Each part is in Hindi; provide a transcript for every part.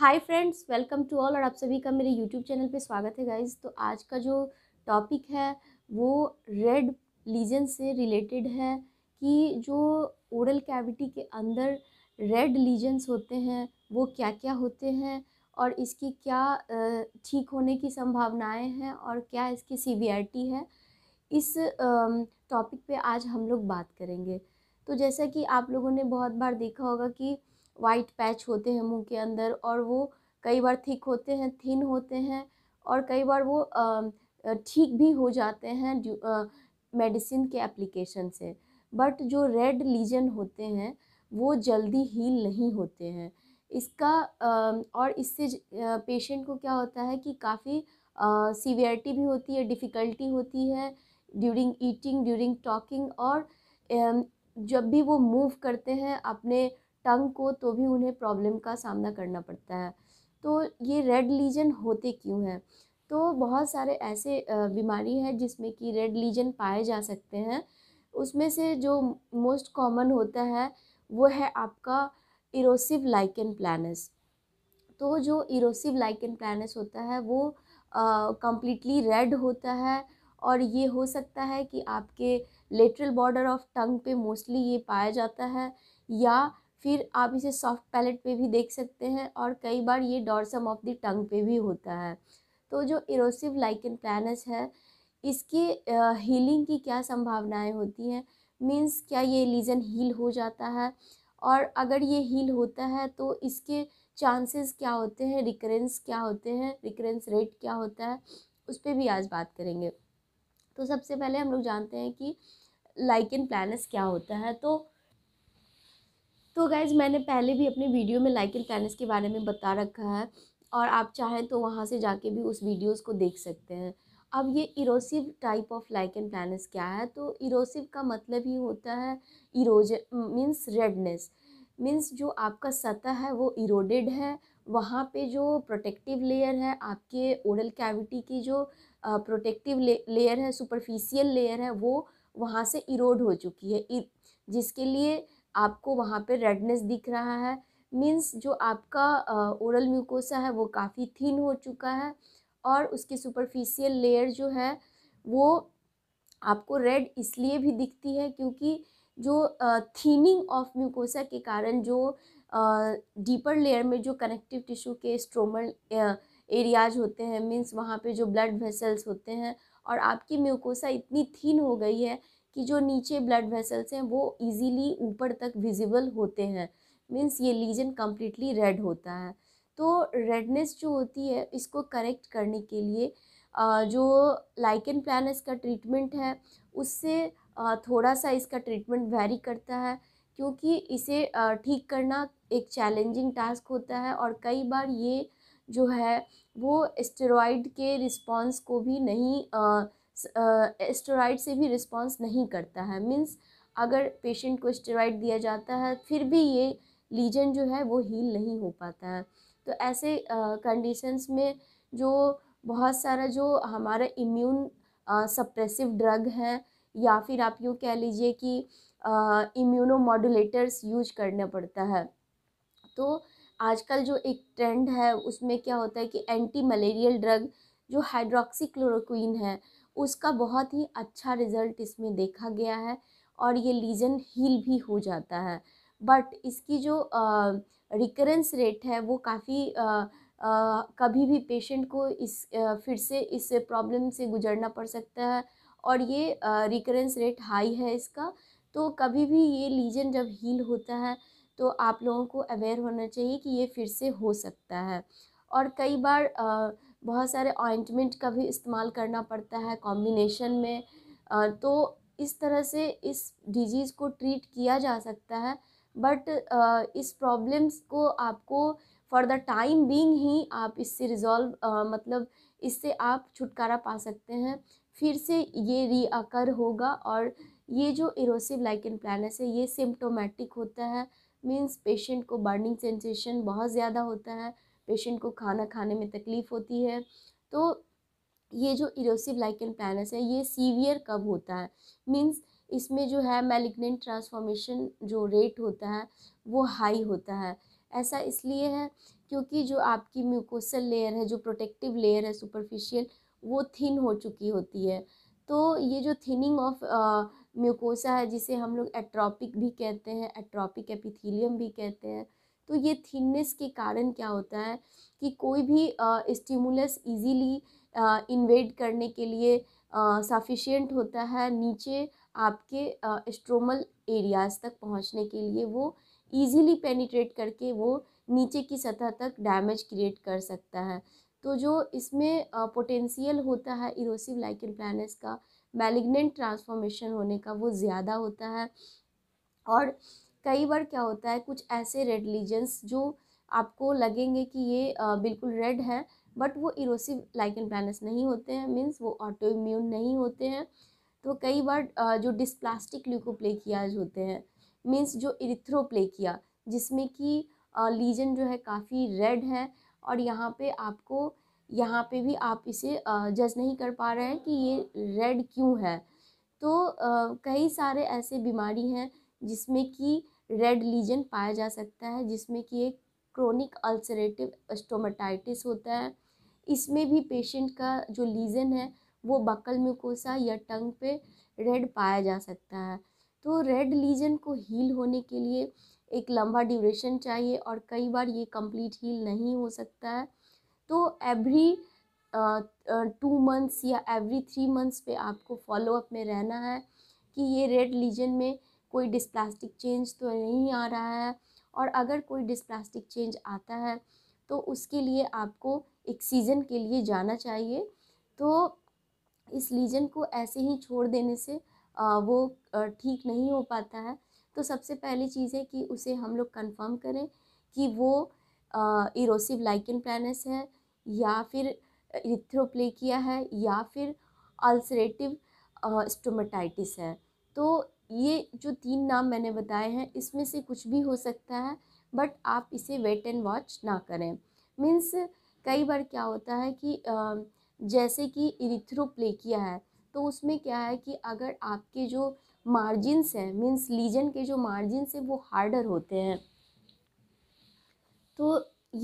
hi friends welcome to all और आप सभी का मेरे यूट्यूब चैनल पे स्वागत है गाइज तो आज का जो टॉपिक है वो रेड लीजन से रिलेटेड है कि जो ओरल कैविटी के अंदर रेड लीजन्स होते हैं वो क्या क्या होते हैं और इसकी क्या ठीक होने की संभावनाएं हैं और क्या इसकी सीवियरिटी है इस टॉपिक पे आज हम लोग बात करेंगे तो जैसा कि आप लोगों ने बहुत बार देखा होगा कि वाइट पैच होते हैं मुंह के अंदर और वो कई बार थिक होते हैं थिन होते हैं और कई बार वो ठीक भी हो जाते हैं मेडिसिन के एप्लीकेशन से बट जो रेड लीजन होते हैं वो जल्दी हील नहीं होते हैं इसका और इससे पेशेंट को क्या होता है कि काफ़ी सीवियरिटी भी होती है डिफ़िकल्टी होती है ड्यूरिंग ईटिंग ड्यूरिंग टॉकिंग और जब भी वो मूव करते हैं अपने टंग को तो भी उन्हें प्रॉब्लम का सामना करना पड़ता है तो ये रेड लीजन होते क्यों हैं तो बहुत सारे ऐसे बीमारी है जिसमें कि रेड लीजन पाए जा सकते हैं उसमें से जो मोस्ट कॉमन होता है वो है आपका इरोसिव लाइकन प्लानस तो जो इरोसिव लाइकन प्लानस होता है वो कम्प्लीटली रेड होता है और ये हो सकता है कि आपके लेटरल बॉर्डर ऑफ टंग पे मोस्टली ये पाया जाता है या फिर आप इसे सॉफ्ट पैलेट पे भी देख सकते हैं और कई बार ये डॉर्सम ऑफ द टंग पे भी होता है तो जो इरोसिव लाइकन प्लानस है इसकी हीलिंग की क्या संभावनाएं होती हैं मीन्स क्या ये लीजन हील हो जाता है और अगर ये हील होता है तो इसके चांसेस क्या होते हैं रिकरेंस क्या होते हैं रिकरेंस रेट क्या होता है उस पर भी आज बात करेंगे तो सबसे पहले हम लोग जानते हैं कि लाइकन प्लानस क्या होता है तो तो गाइज मैंने पहले भी अपने वीडियो में लाइकिल प्लानस के बारे में बता रखा है और आप चाहें तो वहाँ से जाके भी उस वीडियोस को देख सकते हैं अब ये erosive type of lichen planus क्या है तो इरोसिव का मतलब ही होता है इरोज मीन्स रेडनेस मीन्स जो आपका सतह है वो इरोडेड है वहाँ पे जो प्रोटेक्टिव लेयर है आपके ओरल कैविटी की जो प्रोटेक्टिव लेयर है सुपरफिशियल लेयर है वो वहाँ से इरोड हो चुकी है जिसके लिए आपको वहाँ पे रेडनेस दिख रहा है मीन्स जो आपका ओरल म्यूकोसा है वो काफ़ी थिन हो चुका है और उसकी सुपरफिशियल लेयर जो है वो आपको रेड इसलिए भी दिखती है क्योंकि जो थीनिंग ऑफ म्यूकोसा के कारण जो डीपर लेयर में जो कनेक्टिव टिश्यू के स्ट्रोमल एरियाज होते हैं मीन्स वहाँ पे जो ब्लड वेसल्स होते हैं और आपकी म्यूकोसा इतनी थीन हो गई है कि जो नीचे ब्लड वेसल्स हैं वो इजीली ऊपर तक विजिबल होते हैं मीन्स ये लीजन कम्प्लीटली रेड होता है तो रेडनेस जो होती है इसको करेक्ट करने के लिए जो लाइकन प्लान इसका ट्रीटमेंट है उससे थोड़ा सा इसका ट्रीटमेंट वेरी करता है क्योंकि इसे ठीक करना एक चैलेंजिंग टास्क होता है और कई बार ये जो है वो स्टेरॉइड के रिस्पॉन्स को भी नहीं एस्टोराइड से भी रिस्पॉन्स नहीं करता है मीन्स अगर पेशेंट को एस्टेरॉइड दिया जाता है फिर भी ये लीजन जो है वो हील नहीं हो पाता है तो ऐसे कंडीशंस में जो बहुत सारा जो हमारा इम्यून सप्रेसिव ड्रग हैं या फिर आप यूँ कह लीजिए कि इम्यूनो मॉडुलेटर्स यूज करना पड़ता है तो आजकल जो एक ट्रेंड है उसमें क्या होता है कि एंटी मलेरियल ड्रग जो हाइड्रोक्सी क्लोरोक्वीन है उसका बहुत ही अच्छा रिज़ल्ट इसमें देखा गया है और ये लीजन हील भी हो जाता है बट इसकी जो रिकरेंस रेट है वो काफ़ी कभी भी पेशेंट को इस आ, फिर से इस प्रॉब्लम से गुजरना पड़ सकता है और ये रिकरेंस रेट हाई है इसका तो कभी भी ये लीजन जब हील होता है तो आप लोगों को अवेयर होना चाहिए कि ये फिर से हो सकता है और कई बार आ, बहुत सारे ऑइंटमेंट का भी इस्तेमाल करना पड़ता है कॉम्बिनेशन में तो इस तरह से इस डिजीज़ को ट्रीट किया जा सकता है बट इस प्रॉब्लम्स को आपको फॉर द टाइम बीइंग ही आप इससे रिजॉल्व मतलब इससे आप छुटकारा पा सकते हैं फिर से ये रीअकर होगा और ये जो इरोसिव लाइकन प्लानस है ये सिम्टोमेटिक होता है मीन्स पेशेंट को बर्निंग सेंसेशन बहुत ज़्यादा होता है पेशेंट को खाना खाने में तकलीफ़ होती है तो ये जो इरोसिव लाइकन प्लानस है ये सीवियर कब होता है मीन्स इसमें जो है मेलिग्नेंट ट्रांसफॉर्मेशन जो रेट होता है वो हाई होता है ऐसा इसलिए है क्योंकि जो आपकी म्यूकोसल लेयर है जो प्रोटेक्टिव लेयर है सुपरफिशियल वो थिन हो चुकी होती है तो ये जो थिनिंग ऑफ म्यूकोसा है जिसे हम लोग एट्रॉपिक भी कहते हैं एट्रॉपिक एपिथीलियम भी कहते हैं तो ये थिननेस के कारण क्या होता है कि कोई भी स्टिमुलस इजीली इन्वेड करने के लिए सफिशिएंट होता है नीचे आपके स्ट्रोमल एरियाज तक पहुंचने के लिए वो इजीली पेनिट्रेट करके वो नीचे की सतह तक डैमेज क्रिएट कर सकता है तो जो इसमें पोटेंशियल होता है इरोसिव लाइकिन प्लानस का मैलिग्नेंट ट्रांसफॉर्मेशन होने का वो ज़्यादा होता है और कई बार क्या होता है कुछ ऐसे रेड लीजन्स जो आपको लगेंगे कि ये बिल्कुल रेड है बट वो इरोसिव लाइकन प्लानस नहीं होते हैं मीन्स वो ऑटो इम्यून नहीं होते हैं तो कई बार जो डिस्प्लास्टिक ल्यूकोप्लेकियाज होते हैं मीन्स जो इरिथ्रोप्लेकिया जिसमें कि लीजन जो है काफ़ी रेड है और यहाँ पे आपको यहाँ पे भी आप इसे जज नहीं कर पा रहे हैं कि ये रेड क्यों है तो कई सारे ऐसे बीमारी हैं जिसमें कि रेड लीजन पाया जा सकता है जिसमें कि एक क्रोनिक अल्सरेटिव स्टोमाटाइटिस होता है इसमें भी पेशेंट का जो लीजन है वो बकल म्यूकोसा या टंग पे रेड पाया जा सकता है तो रेड लीजन को हील होने के लिए एक लंबा ड्यूरेशन चाहिए और कई बार ये कंप्लीट हील नहीं हो सकता है तो एवरी टू मंथ्स या एवरी थ्री मंथ्स पे आपको फॉलोअप में रहना है कि ये रेड लीजन में कोई डिस्प्लास्टिक चेंज तो नहीं आ रहा है और अगर कोई डिस्प्लास्टिक चेंज आता है तो उसके लिए आपको एक सीज़न के लिए जाना चाहिए तो इस लीजन को ऐसे ही छोड़ देने से वो ठीक नहीं हो पाता है तो सबसे पहली चीज़ है कि उसे हम लोग कंफर्म करें कि वो इरोसिव लाइकन प्लानस है या फिर इरिथ्रोप्लेकिया है या फिर अल्सरेटिव स्टोमेटाइटिस है तो ये जो तीन नाम मैंने बताए हैं इसमें से कुछ भी हो सकता है बट आप इसे वेट एंड वॉच ना करें मीन्स कई बार क्या होता है कि जैसे कि इरिथ्रोप्लेकिया है तो उसमें क्या है कि अगर आपके जो मार्जिन्स हैं मीन्स लीजन के जो मार्जिन्स हैं वो हार्डर होते हैं तो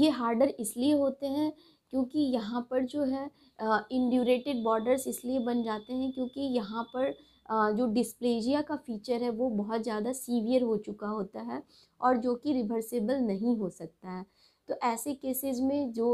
ये हार्डर इसलिए होते हैं क्योंकि यहाँ पर जो है इंड्यूरेटेड बॉर्डर्स इसलिए बन जाते हैं क्योंकि यहाँ पर जो डिस्प्लेजिया का फीचर है वो बहुत ज़्यादा सीवियर हो चुका होता है और जो कि रिवर्सेबल नहीं हो सकता है तो ऐसे केसेज में जो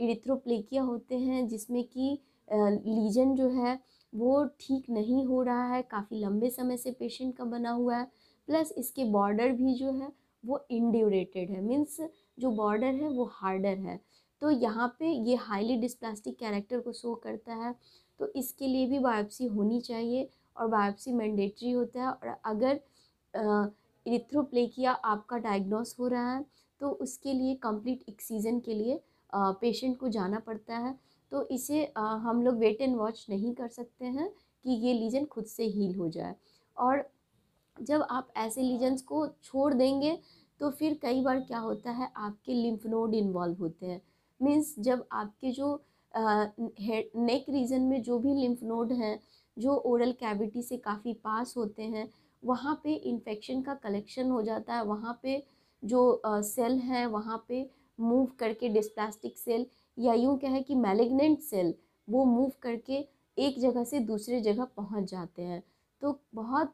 इरिथ्रोप्लेकिया होते हैं जिसमें कि लीजन जो है वो ठीक नहीं हो रहा है काफ़ी लंबे समय से पेशेंट का बना हुआ है प्लस इसके बॉर्डर भी जो है वो इनड्यूरेटेड है मीन्स जो बॉर्डर है वो हार्डर है तो यहाँ पे ये हाईली डिस्प्लास्टिक कैरेक्टर को शो करता है तो इसके लिए भी बायोप्सी होनी चाहिए और बायोप्सी मैंडेटरी होता है और अगर इथ्रोप्लेकिया आपका डायग्नोस हो रहा है तो उसके लिए कंप्लीट एक्सीजन के लिए पेशेंट को जाना पड़ता है तो इसे आ, हम लोग वेट एंड वॉच नहीं कर सकते हैं कि ये लीजन खुद से हील हो जाए और जब आप ऐसे लीजन्स को छोड़ देंगे तो फिर कई बार क्या होता है आपके लिम्फ नोड इन्वॉल्व होते हैं मीन्स जब आपके जो नेक रीजन में जो भी लिम्फ नोड हैं जो ओरल कैविटी से काफ़ी पास होते हैं वहाँ पे इन्फेक्शन का कलेक्शन हो जाता है वहाँ पे जो सेल हैं वहाँ पे मूव करके डिस्प्लास्टिक सेल या यूँ कहें कि मैलिग्नेंट सेल वो मूव करके एक जगह से दूसरे जगह पहुँच जाते हैं तो बहुत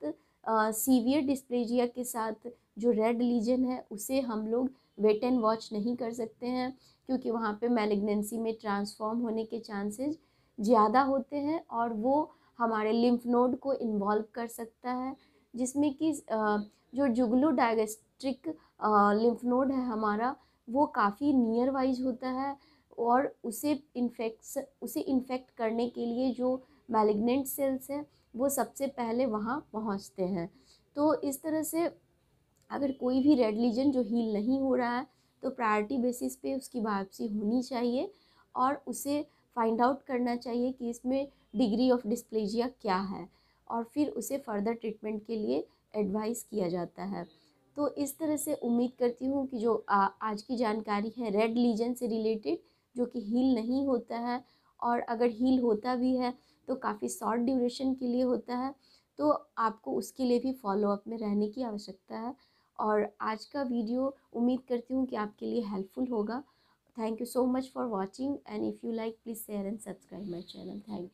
सीवियर डिस्प्लेजिया के साथ जो रेड लीजन है उसे हम लोग वेट एंड वॉच नहीं कर सकते हैं क्योंकि वहाँ पे मैलिग्नेंसी में ट्रांसफॉर्म होने के चांसेस ज़्यादा होते हैं और वो हमारे लिम्फ नोड को इन्वॉल्व कर सकता है जिसमें कि जो जुगलू डायगेस्ट्रिक लिम्फ नोड है हमारा वो काफ़ी नियर वाइज होता है और उसे इन्फेक्स उसे इन्फेक्ट करने के लिए जो मैलिग्नेंट सेल्स हैं वो सबसे पहले वहाँ पहुँचते हैं तो इस तरह से अगर कोई भी रेड लीजन जो हील नहीं हो रहा है तो प्रायोरिटी बेसिस पे उसकी बायोप्सी होनी चाहिए और उसे फाइंड आउट करना चाहिए कि इसमें डिग्री ऑफ डिस्प्लेजिया क्या है और फिर उसे फर्दर ट्रीटमेंट के लिए एडवाइस किया जाता है तो इस तरह से उम्मीद करती हूँ कि जो आ, आज की जानकारी है रेड लीजन से रिलेटेड जो कि हील नहीं होता है और अगर हील होता भी है तो काफ़ी शॉर्ट ड्यूरेशन के लिए होता है तो आपको उसके लिए भी फॉलोअप में रहने की आवश्यकता है और आज का वीडियो उम्मीद करती हूँ कि आपके लिए हेल्पफुल होगा thank you so much for watching and if you like please share and subscribe my channel thank you